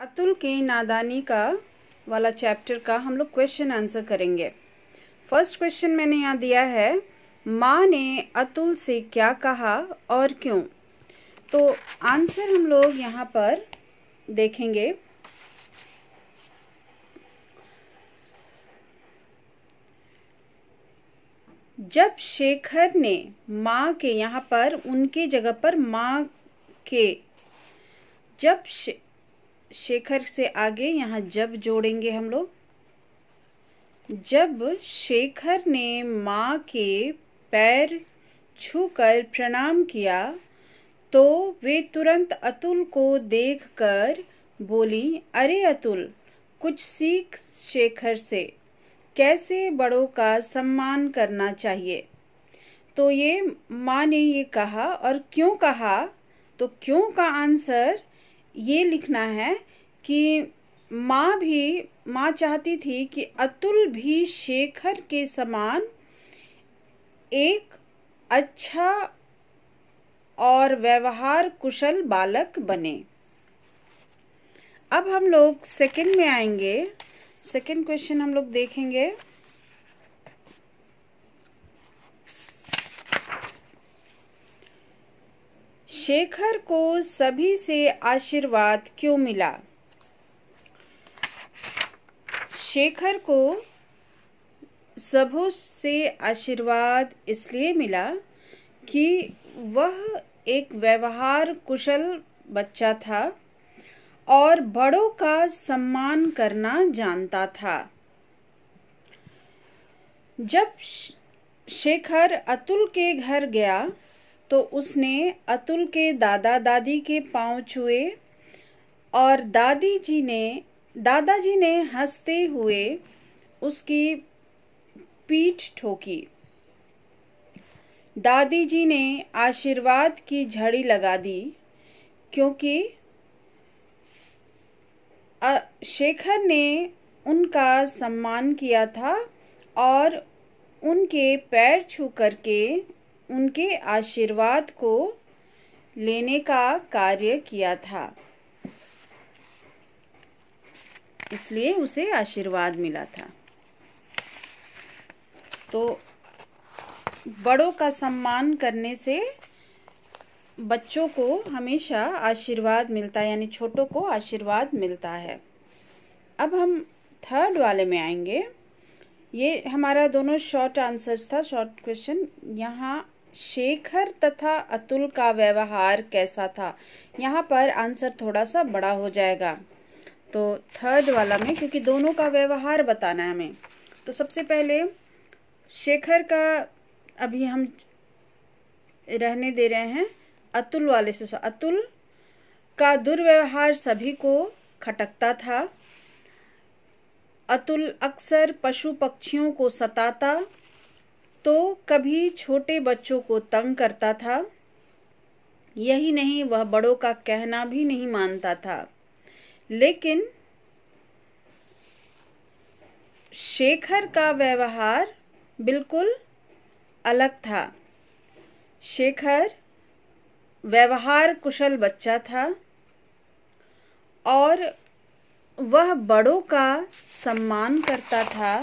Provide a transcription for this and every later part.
अतुल के नादानी का वाला चैप्टर का हम लोग क्वेश्चन आंसर करेंगे फर्स्ट क्वेश्चन मैंने यहाँ दिया है माँ ने अतुल से क्या कहा और क्यों तो आंसर हम लोग यहाँ पर देखेंगे जब शेखर ने माँ के यहाँ पर उनके जगह पर माँ के जब शे... शेखर से आगे यहाँ जब जोड़ेंगे हम लोग जब शेखर ने माँ के पैर छूकर प्रणाम किया तो वे तुरंत अतुल को देखकर बोली अरे अतुल कुछ सीख शेखर से कैसे बड़ों का सम्मान करना चाहिए तो ये माँ ने ये कहा और क्यों कहा तो क्यों का आंसर ये लिखना है कि माँ भी माँ चाहती थी कि अतुल भी शेखर के समान एक अच्छा और व्यवहार कुशल बालक बने अब हम लोग सेकंड में आएंगे सेकंड क्वेश्चन हम लोग देखेंगे शेखर को सभी से आशीर्वाद क्यों मिला शेखर को सबों से आशीर्वाद इसलिए मिला कि वह एक व्यवहार कुशल बच्चा था और बड़ों का सम्मान करना जानता था जब शेखर अतुल के घर गया तो उसने अतुल के दादा दादी के पाँव छुए और दादी जी ने दादाजी ने हंसते हुए उसकी पीठ ठोकी दादी जी ने आशीर्वाद की झड़ी लगा दी क्योंकि शेखर ने उनका सम्मान किया था और उनके पैर छू करके उनके आशीर्वाद को लेने का कार्य किया था इसलिए उसे आशीर्वाद मिला था तो बड़ों का सम्मान करने से बच्चों को हमेशा आशीर्वाद मिलता है यानी छोटों को आशीर्वाद मिलता है अब हम थर्ड वाले में आएंगे ये हमारा दोनों शॉर्ट आंसर्स था शॉर्ट क्वेश्चन यहाँ शेखर तथा अतुल का व्यवहार कैसा था यहाँ पर आंसर थोड़ा सा बड़ा हो जाएगा तो थर्ड वाला में क्योंकि दोनों का व्यवहार बताना है हमें तो सबसे पहले शेखर का अभी हम रहने दे रहे हैं अतुल वाले से अतुल का दुर्व्यवहार सभी को खटकता था अतुल अक्सर पशु पक्षियों को सताता तो कभी छोटे बच्चों को तंग करता था यही नहीं वह बड़ों का कहना भी नहीं मानता था लेकिन शेखर का व्यवहार बिल्कुल अलग था शेखर व्यवहार कुशल बच्चा था और वह बड़ों का सम्मान करता था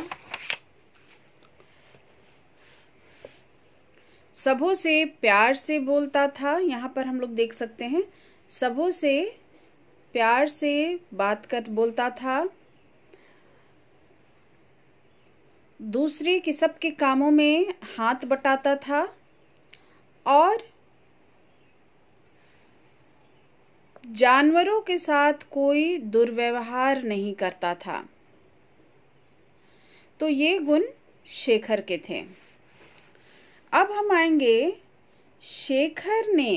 सबों से प्यार से बोलता था यहाँ पर हम लोग देख सकते हैं सबों से प्यार से बात कर बोलता था दूसरे के सबके कामों में हाथ बटाता था और जानवरों के साथ कोई दुर्व्यवहार नहीं करता था तो ये गुण शेखर के थे अब हम आएंगे शेखर ने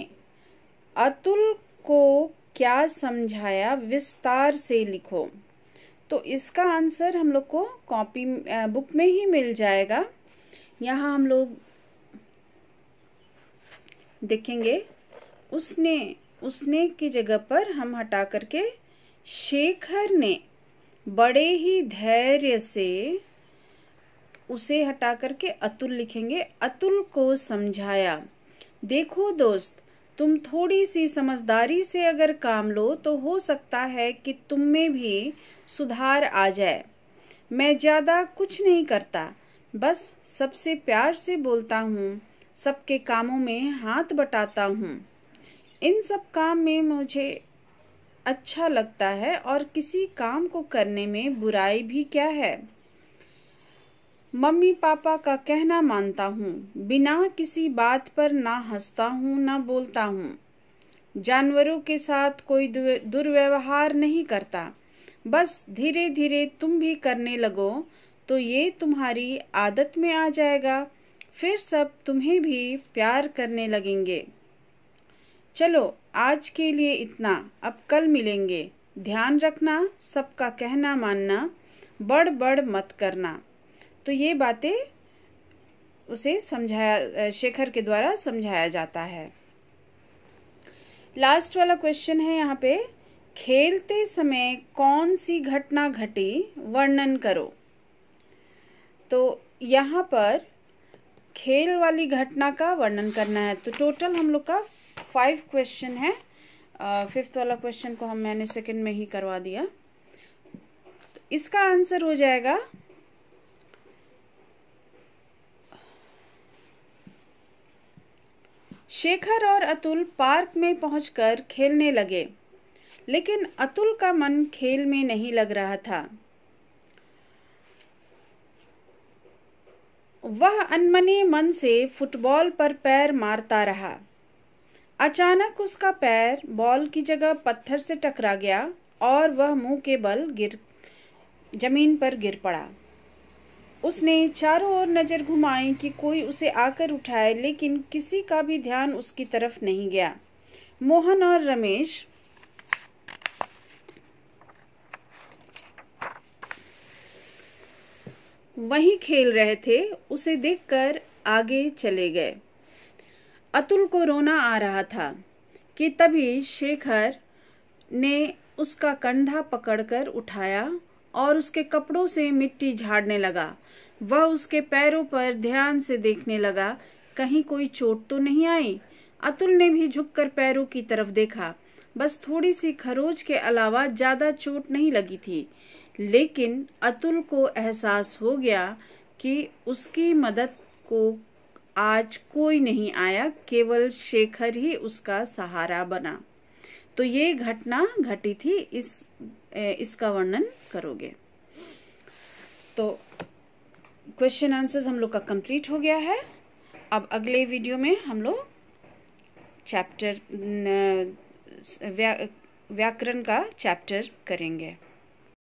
अतुल को क्या समझाया विस्तार से लिखो तो इसका आंसर हम लोग को कॉपी बुक में ही मिल जाएगा यहाँ हम लोग देखेंगे उसने उसने की जगह पर हम हटा करके शेखर ने बड़े ही धैर्य से उसे हटा करके अतुल लिखेंगे अतुल को समझाया देखो दोस्त तुम थोड़ी सी समझदारी से अगर काम लो तो हो सकता है कि तुम में भी सुधार आ जाए मैं ज़्यादा कुछ नहीं करता बस सबसे प्यार से बोलता हूँ सबके कामों में हाथ बटाता हूँ इन सब काम में मुझे अच्छा लगता है और किसी काम को करने में बुराई भी क्या है मम्मी पापा का कहना मानता हूँ बिना किसी बात पर ना हंसता हूँ ना बोलता हूँ जानवरों के साथ कोई दुर्व्यवहार नहीं करता बस धीरे धीरे तुम भी करने लगो तो ये तुम्हारी आदत में आ जाएगा फिर सब तुम्हें भी प्यार करने लगेंगे चलो आज के लिए इतना अब कल मिलेंगे ध्यान रखना सबका कहना मानना बड़ बड़ मत करना तो ये बातें उसे समझाया शेखर के द्वारा समझाया जाता है लास्ट वाला क्वेश्चन है यहाँ पे खेलते समय कौन सी घटना घटी वर्णन करो तो यहाँ पर खेल वाली घटना का वर्णन करना है तो टोटल हम लोग का फाइव क्वेश्चन है फिफ्थ वाला क्वेश्चन को हम मैंने सेकंड में ही करवा दिया तो इसका आंसर हो जाएगा शेखर और अतुल पार्क में पहुंचकर खेलने लगे लेकिन अतुल का मन खेल में नहीं लग रहा था वह अनमने मन से फुटबॉल पर पैर मारता रहा अचानक उसका पैर बॉल की जगह पत्थर से टकरा गया और वह मुंह के बल गिर जमीन पर गिर पड़ा उसने चारों ओर नज़र घुमाई कि कोई उसे आकर उठाए लेकिन किसी का भी ध्यान उसकी तरफ नहीं गया मोहन और रमेश वहीं खेल रहे थे उसे देखकर आगे चले गए अतुल को रोना आ रहा था कि तभी शेखर ने उसका कंधा पकड़कर उठाया और उसके कपड़ों से मिट्टी झाड़ने लगा वह उसके पैरों पर ध्यान से देखने लगा कहीं कोई चोट तो नहीं आई अतुल ने भी झुककर पैरों की तरफ देखा बस थोड़ी सी खरोज के अलावा ज्यादा चोट नहीं लगी थी लेकिन अतुल को एहसास हो गया कि उसकी मदद को आज कोई नहीं आया केवल शेखर ही उसका सहारा बना तो ये घटना घटी थी इस इसका वर्णन करोगे तो क्वेश्चन आंसर्स हम लोग का कंप्लीट हो गया है अब अगले वीडियो में हम लोग चैप्टर व्या, व्याकरण का चैप्टर करेंगे